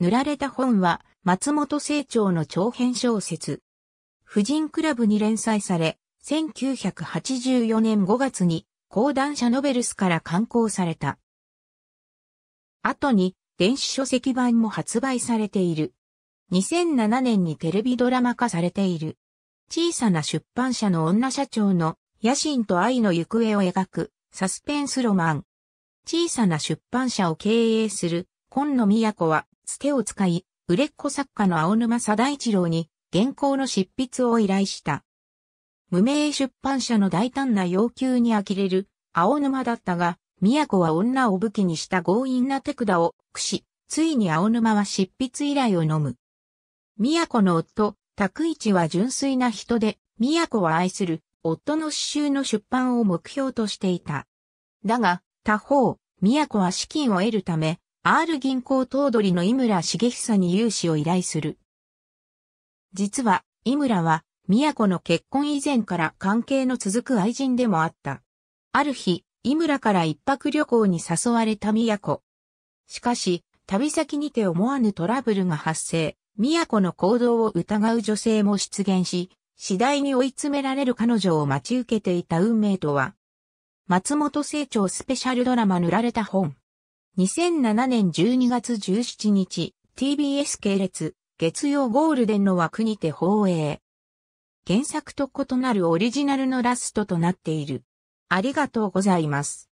塗られた本は松本清張の長編小説。婦人クラブに連載され、1984年5月に講談社ノベルスから刊行された。後に電子書籍版も発売されている。2007年にテレビドラマ化されている。小さな出版社の女社長の野心と愛の行方を描くサスペンスロマン。小さな出版社を経営する今野都はつてを使い、売れっ子作家の青沼貞一郎に原稿の執筆を依頼した。無名出版社の大胆な要求に呆れる青沼だったが、都は女を武器にした強引な手札を駆使、ついに青沼は執筆依頼を飲む。都の夫、拓一は純粋な人で、都は愛する夫の詩集の出版を目標としていた。だが、他方、都は資金を得るため、R 銀行頭取の井村茂久に融資を依頼する。実は、井村は、宮子の結婚以前から関係の続く愛人でもあった。ある日、井村から一泊旅行に誘われた宮子。しかし、旅先にて思わぬトラブルが発生、宮子の行動を疑う女性も出現し、次第に追い詰められる彼女を待ち受けていた運命とは、松本清張スペシャルドラマ塗られた本。2007年12月17日、TBS 系列、月曜ゴールデンの枠にて放映。原作と異なるオリジナルのラストとなっている。ありがとうございます。